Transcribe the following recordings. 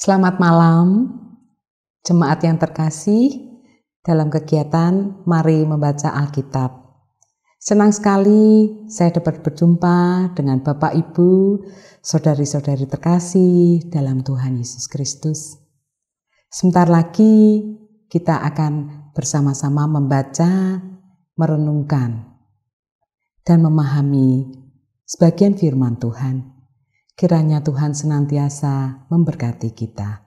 Selamat malam, jemaat yang terkasih, dalam kegiatan Mari Membaca Alkitab. Senang sekali saya dapat berjumpa dengan Bapak Ibu, saudari-saudari terkasih dalam Tuhan Yesus Kristus. Sebentar lagi kita akan bersama-sama membaca, merenungkan, dan memahami sebagian firman Tuhan. Kiranya Tuhan senantiasa memberkati kita.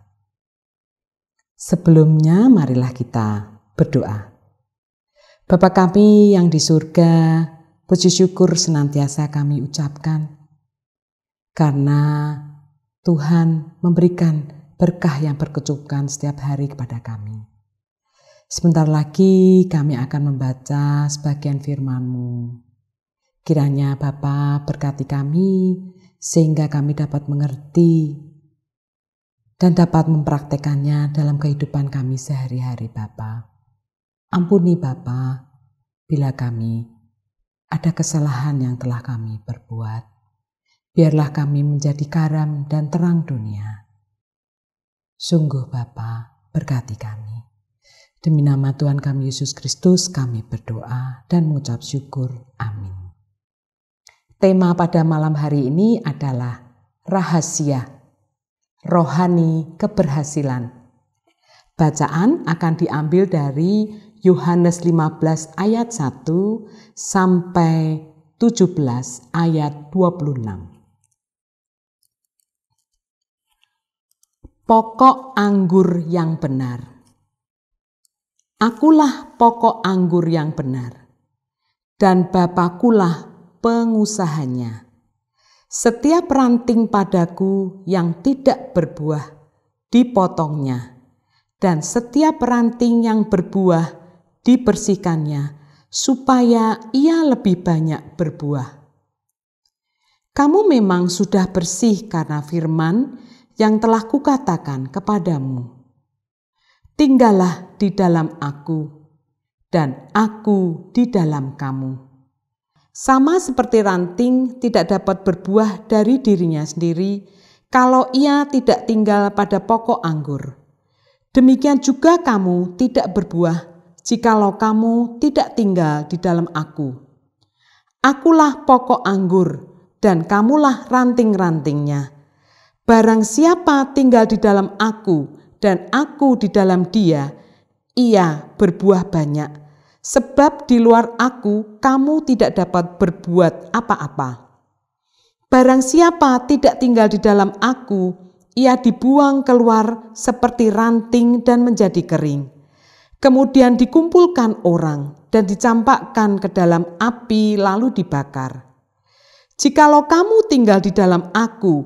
Sebelumnya, marilah kita berdoa. Bapa kami yang di surga, puji syukur senantiasa kami ucapkan, karena Tuhan memberikan berkah yang berkecukupan setiap hari kepada kami. Sebentar lagi kami akan membaca sebagian firman-Mu. Kiranya Bapa berkati kami sehingga kami dapat mengerti dan dapat mempraktekannya dalam kehidupan kami sehari-hari Bapa. Ampuni Bapa bila kami ada kesalahan yang telah kami perbuat. Biarlah kami menjadi karam dan terang dunia. Sungguh Bapa, berkati kami. Demi nama Tuhan kami Yesus Kristus kami berdoa dan mengucap syukur. Amin. Tema pada malam hari ini adalah rahasia rohani keberhasilan. Bacaan akan diambil dari Yohanes 15 ayat 1 sampai 17 ayat 26. Pokok anggur yang benar. Akulah pokok anggur yang benar, dan Bapakulah pengusahanya. Setiap ranting padaku yang tidak berbuah dipotongnya, dan setiap ranting yang berbuah dibersihkannya, supaya ia lebih banyak berbuah. Kamu memang sudah bersih karena firman yang telah kukatakan kepadamu. Tinggallah di dalam aku, dan aku di dalam kamu sama seperti ranting tidak dapat berbuah dari dirinya sendiri kalau ia tidak tinggal pada pokok anggur. Demikian juga kamu tidak berbuah jikalau kamu tidak tinggal di dalam aku. Akulah pokok anggur dan kamulah ranting-rantingnya. Barang siapa tinggal di dalam aku dan aku di dalam dia, ia berbuah banyak Sebab di luar aku kamu tidak dapat berbuat apa-apa. Barang siapa tidak tinggal di dalam aku, ia dibuang keluar seperti ranting dan menjadi kering. Kemudian dikumpulkan orang dan dicampakkan ke dalam api lalu dibakar. Jikalau kamu tinggal di dalam aku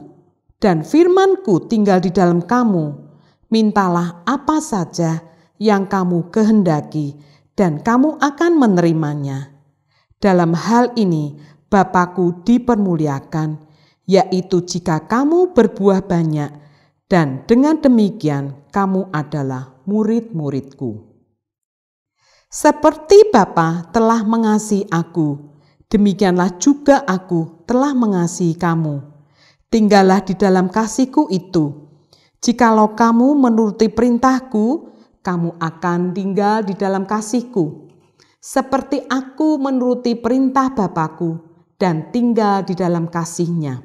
dan firmanku tinggal di dalam kamu, mintalah apa saja yang kamu kehendaki dan kamu akan menerimanya. Dalam hal ini, Bapakku dipermuliakan, yaitu jika kamu berbuah banyak, dan dengan demikian kamu adalah murid-muridku. Seperti Bapa telah mengasihi aku, demikianlah juga aku telah mengasihi kamu. Tinggallah di dalam kasihku itu. Jikalau kamu menuruti perintahku, kamu akan tinggal di dalam kasihku, seperti aku menuruti perintah Bapakku dan tinggal di dalam kasihnya.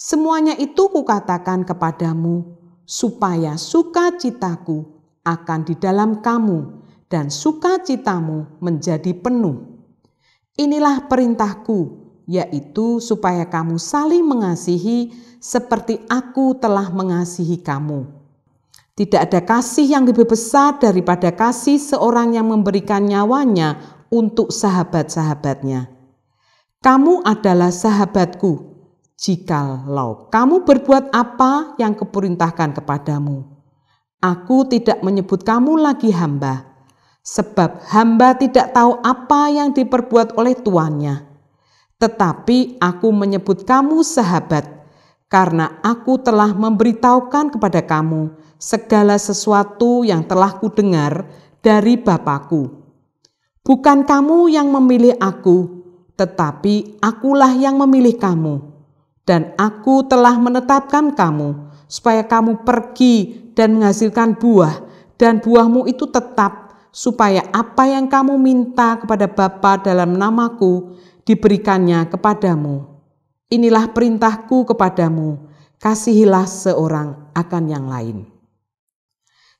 Semuanya itu kukatakan kepadamu, supaya sukacitaku akan di dalam kamu dan sukacitamu menjadi penuh. Inilah perintahku, yaitu supaya kamu saling mengasihi seperti aku telah mengasihi kamu.' Tidak ada kasih yang lebih besar daripada kasih seorang yang memberikan nyawanya untuk sahabat-sahabatnya. Kamu adalah sahabatku jikalau kamu berbuat apa yang kuperintahkan kepadamu. Aku tidak menyebut kamu lagi hamba, sebab hamba tidak tahu apa yang diperbuat oleh tuannya. Tetapi aku menyebut kamu sahabat, karena aku telah memberitahukan kepada kamu segala sesuatu yang telah kudengar dari Bapakku. Bukan kamu yang memilih aku, tetapi akulah yang memilih kamu. Dan aku telah menetapkan kamu, supaya kamu pergi dan menghasilkan buah, dan buahmu itu tetap, supaya apa yang kamu minta kepada Bapa dalam namaku diberikannya kepadamu. Inilah perintahku kepadamu, kasihilah seorang akan yang lain.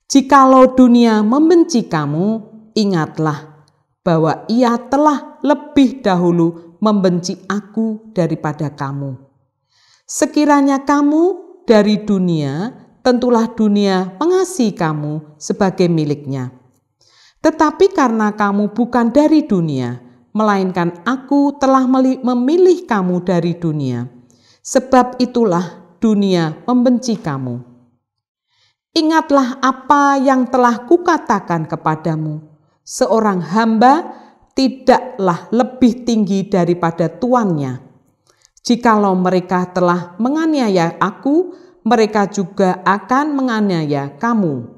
Jikalau dunia membenci kamu, ingatlah bahwa ia telah lebih dahulu membenci aku daripada kamu. Sekiranya kamu dari dunia, tentulah dunia mengasihi kamu sebagai miliknya. Tetapi karena kamu bukan dari dunia, melainkan aku telah memilih kamu dari dunia. Sebab itulah dunia membenci kamu. Ingatlah apa yang telah kukatakan kepadamu. Seorang hamba tidaklah lebih tinggi daripada tuannya. Jikalau mereka telah menganiaya aku, mereka juga akan menganiaya kamu.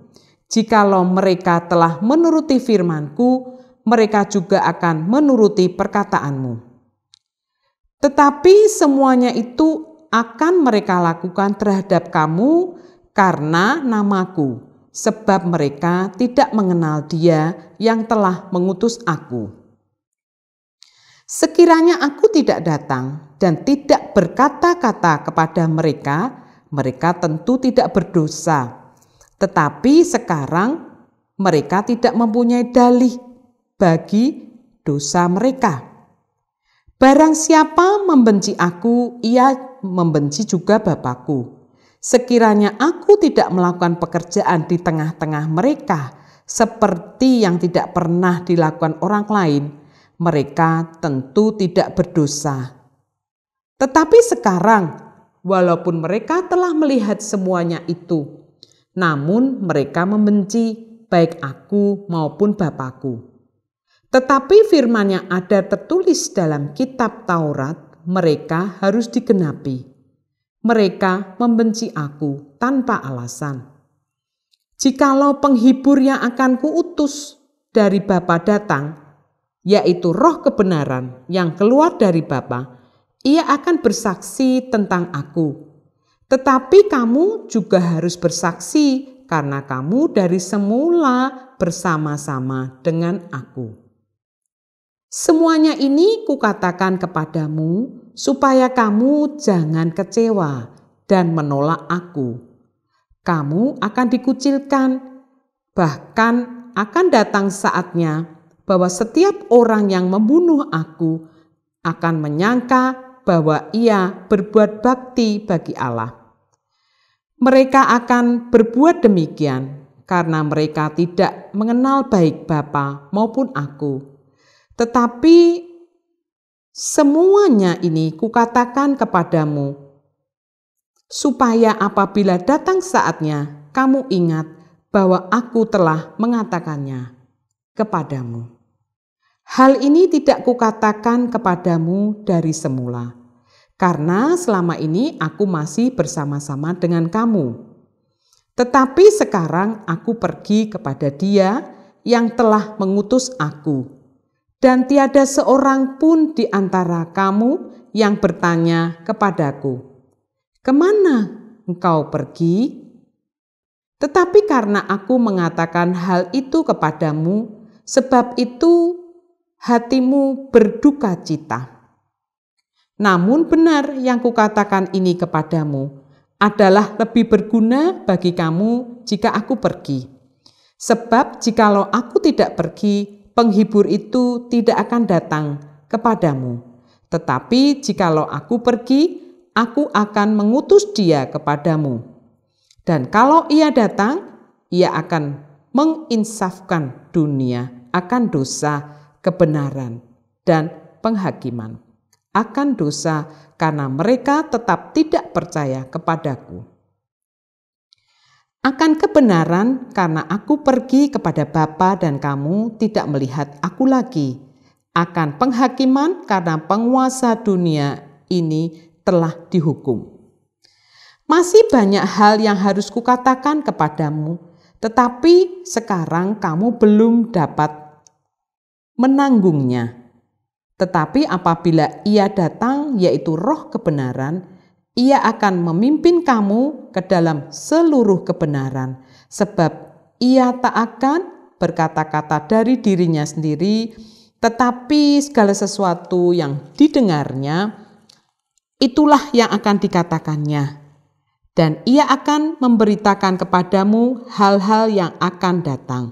Jikalau mereka telah menuruti firmanku, mereka juga akan menuruti perkataanmu. Tetapi semuanya itu akan mereka lakukan terhadap kamu karena namaku, sebab mereka tidak mengenal Dia yang telah mengutus Aku. Sekiranya Aku tidak datang dan tidak berkata-kata kepada mereka, mereka tentu tidak berdosa. Tetapi sekarang mereka tidak mempunyai dalih bagi dosa mereka. Barang siapa membenci aku, ia membenci juga Bapakku. Sekiranya aku tidak melakukan pekerjaan di tengah-tengah mereka, seperti yang tidak pernah dilakukan orang lain, mereka tentu tidak berdosa. Tetapi sekarang, walaupun mereka telah melihat semuanya itu, namun mereka membenci baik aku maupun Bapakku. Tetapi firman yang ada tertulis dalam kitab Taurat, mereka harus digenapi. Mereka membenci aku tanpa alasan. Jikalau penghibur yang akan kuutus dari Bapa datang, yaitu roh kebenaran yang keluar dari Bapa, ia akan bersaksi tentang aku. Tetapi kamu juga harus bersaksi karena kamu dari semula bersama-sama dengan aku. Semuanya ini kukatakan kepadamu, supaya kamu jangan kecewa dan menolak Aku. Kamu akan dikucilkan, bahkan akan datang saatnya bahwa setiap orang yang membunuh Aku akan menyangka bahwa ia berbuat bakti bagi Allah. Mereka akan berbuat demikian karena mereka tidak mengenal baik Bapa maupun Aku tetapi semuanya ini kukatakan kepadamu, supaya apabila datang saatnya, kamu ingat bahwa aku telah mengatakannya kepadamu. Hal ini tidak kukatakan kepadamu dari semula, karena selama ini aku masih bersama-sama dengan kamu. Tetapi sekarang aku pergi kepada Dia yang telah mengutus aku dan tiada seorang pun di antara kamu yang bertanya kepadaku, "Kemana engkau pergi?" Tetapi karena aku mengatakan hal itu kepadamu, sebab itu hatimu berduka cita. Namun benar yang kukatakan ini kepadamu adalah lebih berguna bagi kamu jika aku pergi. Sebab jikalau aku tidak pergi, penghibur itu tidak akan datang kepadamu. Tetapi jikalau aku pergi, aku akan mengutus dia kepadamu. Dan kalau ia datang, ia akan menginsafkan dunia akan dosa, kebenaran, dan penghakiman. Akan dosa karena mereka tetap tidak percaya kepadaku akan kebenaran karena aku pergi kepada Bapa dan kamu tidak melihat aku lagi. Akan penghakiman karena penguasa dunia ini telah dihukum. Masih banyak hal yang harus kukatakan kepadamu, tetapi sekarang kamu belum dapat menanggungnya. Tetapi apabila ia datang, yaitu roh kebenaran, ia akan memimpin kamu ke dalam seluruh kebenaran, sebab ia tak akan berkata-kata dari dirinya sendiri, tetapi segala sesuatu yang didengarnya itulah yang akan dikatakannya, dan ia akan memberitakan kepadamu hal-hal yang akan datang.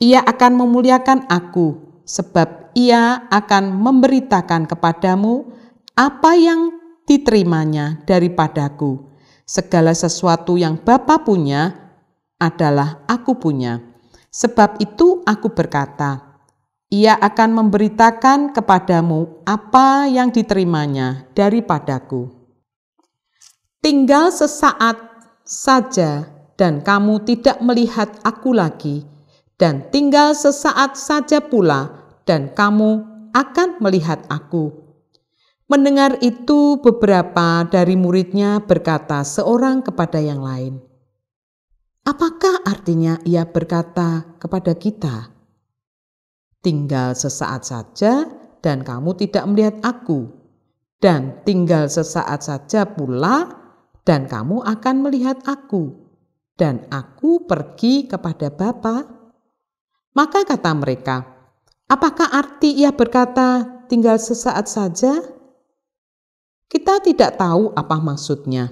Ia akan memuliakan Aku, sebab ia akan memberitakan kepadamu apa yang diterimanya daripadaku. Segala sesuatu yang Bapa punya adalah aku punya. Sebab itu aku berkata, ia akan memberitakan kepadamu apa yang diterimanya daripadaku. Tinggal sesaat saja dan kamu tidak melihat aku lagi, dan tinggal sesaat saja pula, dan kamu akan melihat aku. Mendengar itu, beberapa dari muridnya berkata seorang kepada yang lain, "Apakah artinya ia berkata kepada kita, 'Tinggal sesaat saja, dan kamu tidak melihat Aku, dan tinggal sesaat saja pula, dan kamu akan melihat Aku, dan Aku pergi kepada Bapa'?" Maka kata mereka, "Apakah arti ia berkata, 'Tinggal sesaat saja'?" Kita tidak tahu apa maksudnya.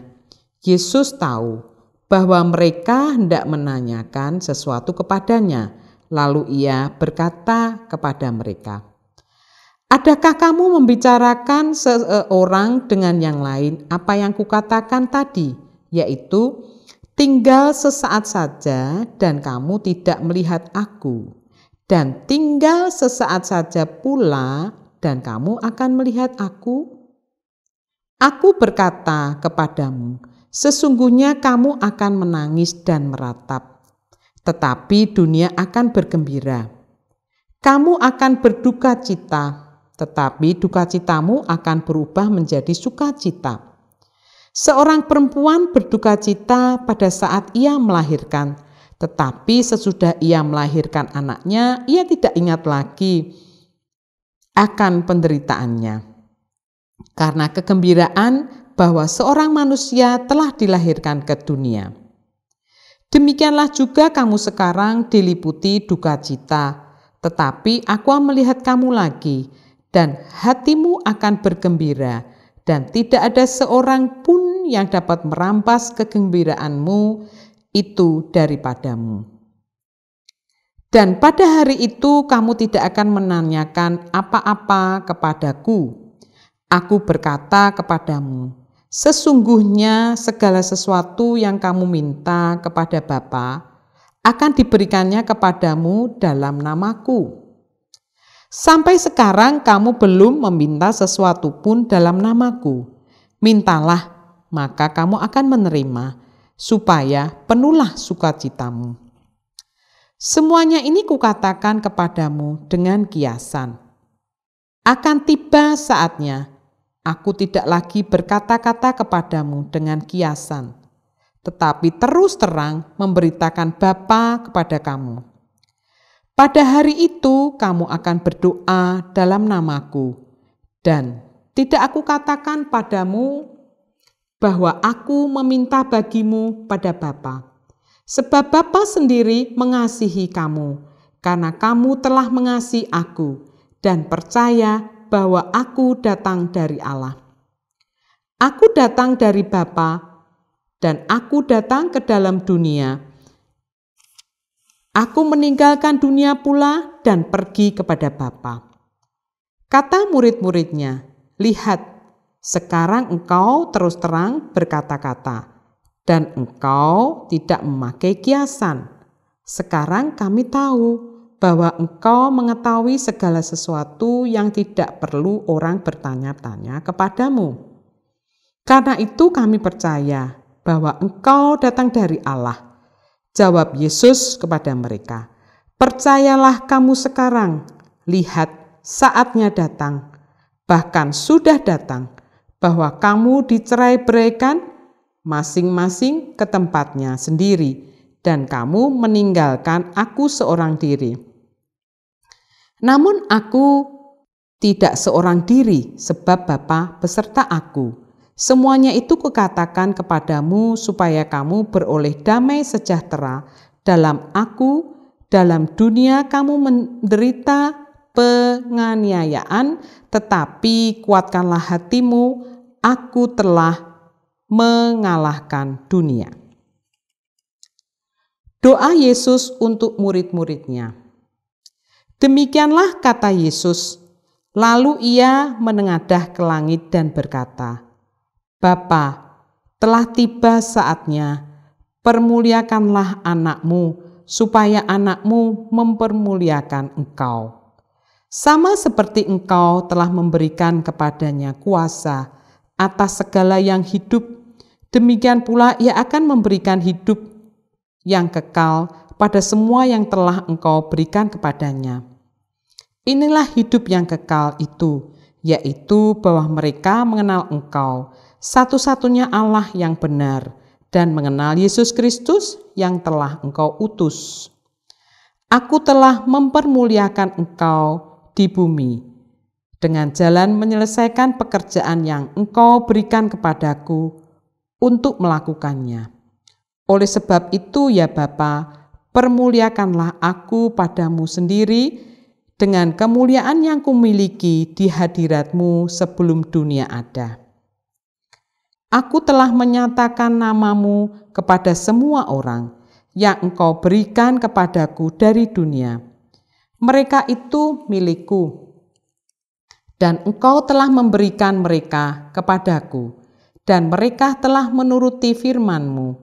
Yesus tahu bahwa mereka hendak menanyakan sesuatu kepadanya. Lalu ia berkata kepada mereka, Adakah kamu membicarakan seorang dengan yang lain apa yang kukatakan tadi, yaitu tinggal sesaat saja dan kamu tidak melihat aku, dan tinggal sesaat saja pula dan kamu akan melihat aku? Aku berkata kepadamu, sesungguhnya kamu akan menangis dan meratap, tetapi dunia akan bergembira. Kamu akan berduka cita, tetapi duka citamu akan berubah menjadi sukacita. Seorang perempuan berduka cita pada saat ia melahirkan, tetapi sesudah ia melahirkan anaknya, ia tidak ingat lagi akan penderitaannya karena kegembiraan bahwa seorang manusia telah dilahirkan ke dunia. Demikianlah juga kamu sekarang diliputi duka cita, tetapi aku melihat kamu lagi, dan hatimu akan bergembira, dan tidak ada seorang pun yang dapat merampas kegembiraanmu itu daripadamu. Dan pada hari itu kamu tidak akan menanyakan apa-apa kepadaku, Aku berkata kepadamu, sesungguhnya segala sesuatu yang kamu minta kepada Bapa akan diberikannya kepadamu dalam namaku. Sampai sekarang kamu belum meminta sesuatu pun dalam namaku. Mintalah, maka kamu akan menerima, supaya penuhlah sukacitamu. Semuanya ini kukatakan kepadamu dengan kiasan. Akan tiba saatnya, Aku tidak lagi berkata-kata kepadamu dengan kiasan, tetapi terus terang memberitakan Bapa kepada kamu. Pada hari itu kamu akan berdoa dalam namaku, dan tidak aku katakan padamu bahwa aku meminta bagimu pada Bapa. Sebab Bapa sendiri mengasihi kamu, karena kamu telah mengasihi aku, dan percaya bahwa aku datang dari Allah. Aku datang dari Bapa dan aku datang ke dalam dunia. Aku meninggalkan dunia pula dan pergi kepada Bapa. Kata murid-muridnya, "Lihat, sekarang engkau terus terang berkata-kata." dan engkau tidak memakai kiasan. Sekarang kami tahu bahwa engkau mengetahui segala sesuatu yang tidak perlu orang bertanya-tanya kepadamu. Karena itu kami percaya bahwa engkau datang dari Allah. Jawab Yesus kepada mereka, Percayalah kamu sekarang, lihat saatnya datang, bahkan sudah datang, bahwa kamu dicerai berikan masing-masing ke tempatnya sendiri, dan kamu meninggalkan aku seorang diri.' Namun aku tidak seorang diri sebab Bapa beserta aku. Semuanya itu kukatakan kepadamu supaya kamu beroleh damai sejahtera dalam aku, dalam dunia kamu menderita penganiayaan, tetapi kuatkanlah hatimu, aku telah mengalahkan dunia. Doa Yesus untuk murid-muridnya. Demikianlah kata Yesus. Lalu ia menengadah ke langit dan berkata, Bapa, telah tiba saatnya, permuliakanlah anakmu, supaya anakmu mempermuliakan engkau. Sama seperti engkau telah memberikan kepadanya kuasa atas segala yang hidup, demikian pula ia akan memberikan hidup yang kekal pada semua yang telah engkau berikan kepadanya. Inilah hidup yang kekal itu, yaitu bahwa mereka mengenal engkau, satu-satunya Allah yang benar, dan mengenal Yesus Kristus yang telah engkau utus. Aku telah mempermuliakan engkau di bumi, dengan jalan menyelesaikan pekerjaan yang engkau berikan kepadaku untuk melakukannya. Oleh sebab itu ya Bapa, permuliakanlah aku padamu sendiri dengan kemuliaan yang kumiliki di hadiratmu sebelum dunia ada. Aku telah menyatakan namamu kepada semua orang yang engkau berikan kepadaku dari dunia. Mereka itu milikku, dan engkau telah memberikan mereka kepadaku, dan mereka telah menuruti firmanmu.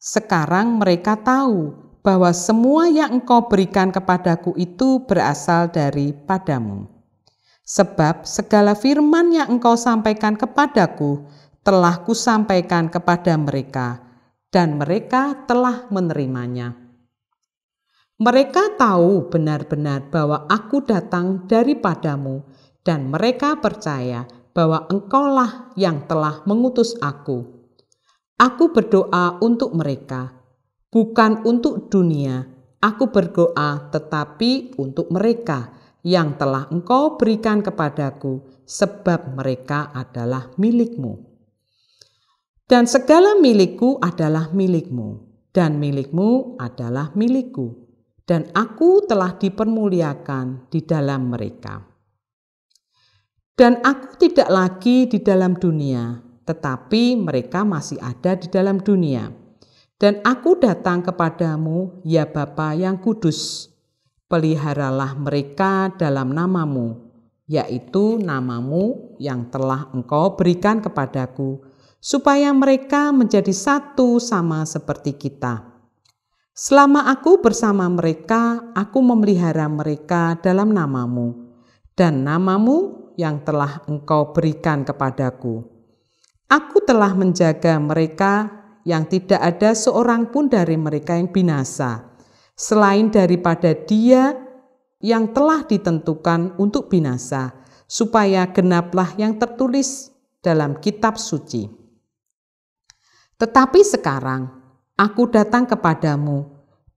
Sekarang mereka tahu bahwa semua yang engkau berikan kepadaku itu berasal dari padamu. Sebab segala firman yang engkau sampaikan kepadaku telah kusampaikan kepada mereka, dan mereka telah menerimanya. Mereka tahu benar-benar bahwa aku datang daripadamu, dan mereka percaya bahwa engkaulah yang telah mengutus aku. Aku berdoa untuk mereka, bukan untuk dunia. Aku berdoa tetapi untuk mereka yang telah engkau berikan kepadaku sebab mereka adalah milikmu. Dan segala milikku adalah milikmu, dan milikmu adalah milikku, dan aku telah dipermuliakan di dalam mereka. Dan aku tidak lagi di dalam dunia, tetapi mereka masih ada di dalam dunia. Dan aku datang kepadamu, ya Bapa yang kudus. Peliharalah mereka dalam namamu, yaitu namamu yang telah engkau berikan kepadaku, supaya mereka menjadi satu sama seperti kita. Selama aku bersama mereka, aku memelihara mereka dalam namamu, dan namamu yang telah engkau berikan kepadaku. Aku telah menjaga mereka yang tidak ada seorang pun dari mereka yang binasa, selain daripada Dia yang telah ditentukan untuk binasa, supaya genaplah yang tertulis dalam kitab suci. Tetapi sekarang aku datang kepadamu,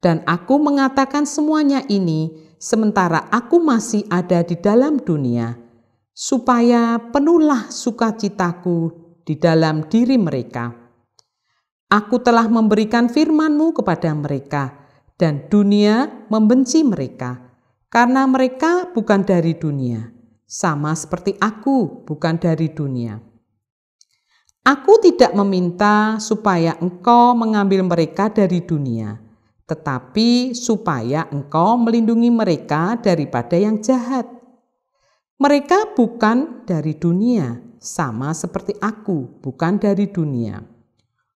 dan aku mengatakan semuanya ini sementara aku masih ada di dalam dunia, supaya penuhlah sukacitaku di dalam diri mereka.' Aku telah memberikan firman-Mu kepada mereka, dan dunia membenci mereka, karena mereka bukan dari dunia, sama seperti aku bukan dari dunia. Aku tidak meminta supaya engkau mengambil mereka dari dunia, tetapi supaya engkau melindungi mereka daripada yang jahat. Mereka bukan dari dunia, sama seperti aku bukan dari dunia.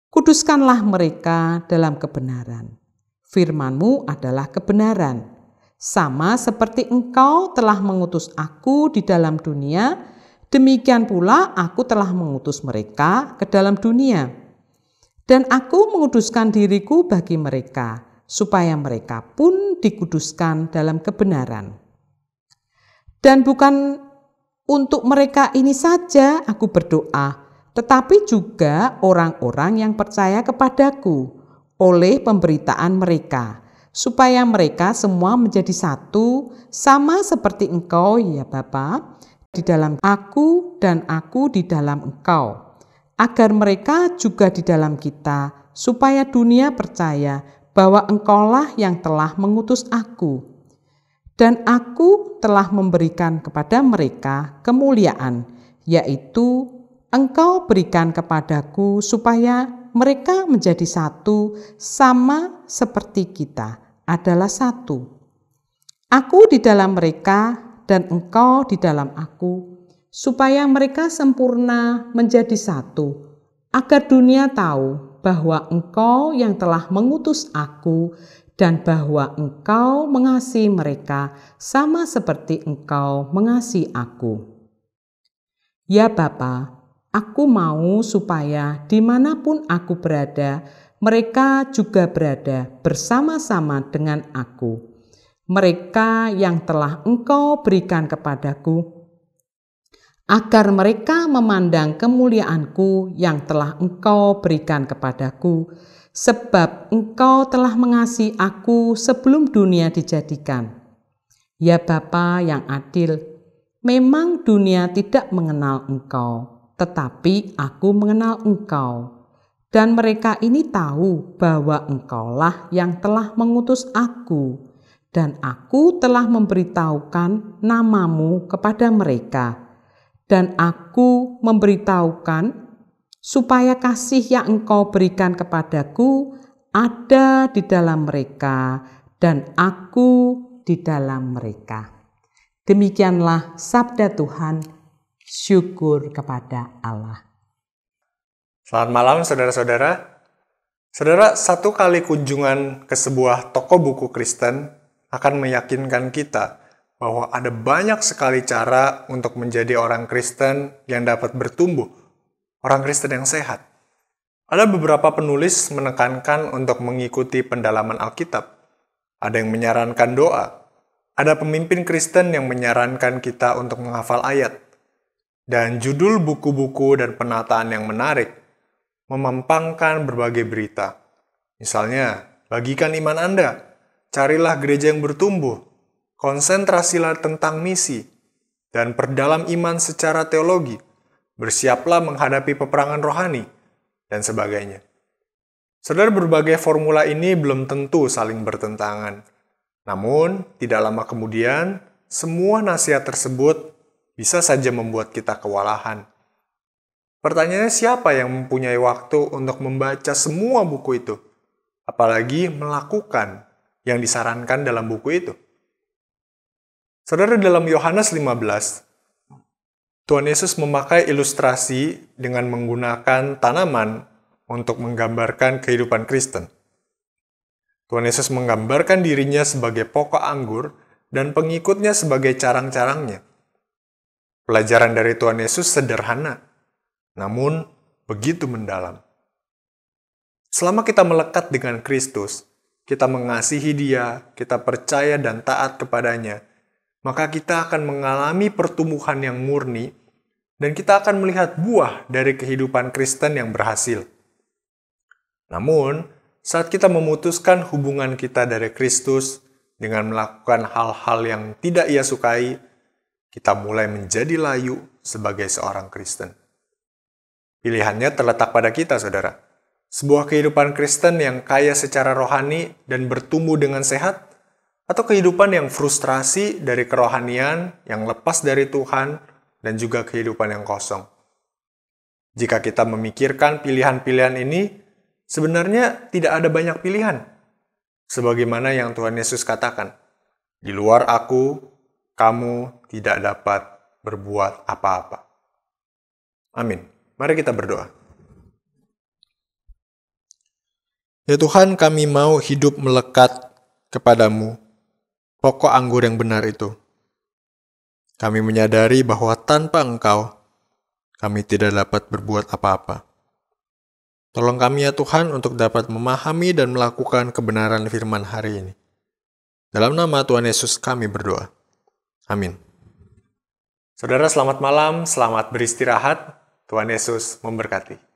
Kuduskanlah mereka dalam kebenaran. Firmanmu adalah kebenaran. Sama seperti engkau telah mengutus aku di dalam dunia, demikian pula aku telah mengutus mereka ke dalam dunia. Dan aku menguduskan diriku bagi mereka, supaya mereka pun dikuduskan dalam kebenaran. Dan bukan untuk mereka ini saja aku berdoa, tetapi juga orang-orang yang percaya kepadaku oleh pemberitaan mereka, supaya mereka semua menjadi satu, sama seperti engkau ya Bapa, di dalam aku dan aku di dalam engkau, agar mereka juga di dalam kita, supaya dunia percaya bahwa engkaulah yang telah mengutus aku. Dan aku telah memberikan kepada mereka kemuliaan, yaitu Engkau berikan kepadaku supaya mereka menjadi satu sama seperti kita adalah satu. Aku di dalam mereka dan engkau di dalam aku, supaya mereka sempurna menjadi satu, agar dunia tahu bahwa engkau yang telah mengutus aku dan bahwa engkau mengasihi mereka sama seperti engkau mengasihi aku. Ya Bapa, Aku mau supaya dimanapun aku berada, mereka juga berada bersama-sama dengan aku. Mereka yang telah Engkau berikan kepadaku, agar mereka memandang kemuliaanku yang telah Engkau berikan kepadaku, sebab Engkau telah mengasihi aku sebelum dunia dijadikan. Ya Bapa yang adil, memang dunia tidak mengenal Engkau tetapi aku mengenal engkau. Dan mereka ini tahu bahwa engkaulah yang telah mengutus aku, dan aku telah memberitahukan namamu kepada mereka. Dan aku memberitahukan supaya kasih yang engkau berikan kepadaku ada di dalam mereka dan aku di dalam mereka. Demikianlah sabda Tuhan syukur kepada Allah. Selamat malam saudara-saudara. Saudara, satu kali kunjungan ke sebuah toko buku Kristen akan meyakinkan kita bahwa ada banyak sekali cara untuk menjadi orang Kristen yang dapat bertumbuh, orang Kristen yang sehat. Ada beberapa penulis menekankan untuk mengikuti pendalaman Alkitab. Ada yang menyarankan doa. Ada pemimpin Kristen yang menyarankan kita untuk menghafal ayat dan judul buku-buku dan penataan yang menarik memampangkan berbagai berita. Misalnya, bagikan iman Anda, carilah gereja yang bertumbuh, konsentrasilah tentang misi, dan perdalam iman secara teologi, bersiaplah menghadapi peperangan rohani, dan sebagainya. Saudara berbagai formula ini belum tentu saling bertentangan. Namun, tidak lama kemudian, semua nasihat tersebut bisa saja membuat kita kewalahan. Pertanyaannya siapa yang mempunyai waktu untuk membaca semua buku itu? Apalagi melakukan yang disarankan dalam buku itu. Saudara dalam Yohanes 15, Tuhan Yesus memakai ilustrasi dengan menggunakan tanaman untuk menggambarkan kehidupan Kristen. Tuhan Yesus menggambarkan dirinya sebagai pokok anggur dan pengikutnya sebagai carang-carangnya. Pelajaran dari Tuhan Yesus sederhana, namun begitu mendalam. Selama kita melekat dengan Kristus, kita mengasihi Dia, kita percaya dan taat kepadanya, maka kita akan mengalami pertumbuhan yang murni dan kita akan melihat buah dari kehidupan Kristen yang berhasil. Namun, saat kita memutuskan hubungan kita dari Kristus dengan melakukan hal-hal yang tidak ia sukai, kita mulai menjadi layu sebagai seorang Kristen. Pilihannya terletak pada kita, saudara. Sebuah kehidupan Kristen yang kaya secara rohani dan bertumbuh dengan sehat, atau kehidupan yang frustrasi dari kerohanian, yang lepas dari Tuhan, dan juga kehidupan yang kosong. Jika kita memikirkan pilihan-pilihan ini, sebenarnya tidak ada banyak pilihan. Sebagaimana yang Tuhan Yesus katakan, di luar aku kamu tidak dapat berbuat apa-apa. Amin. Mari kita berdoa. Ya Tuhan, kami mau hidup melekat kepadamu, pokok anggur yang benar itu. Kami menyadari bahwa tanpa Engkau, kami tidak dapat berbuat apa-apa. Tolong kami ya Tuhan untuk dapat memahami dan melakukan kebenaran firman hari ini. Dalam nama Tuhan Yesus kami berdoa. Amin. Saudara, selamat malam, selamat beristirahat. Tuhan Yesus memberkati.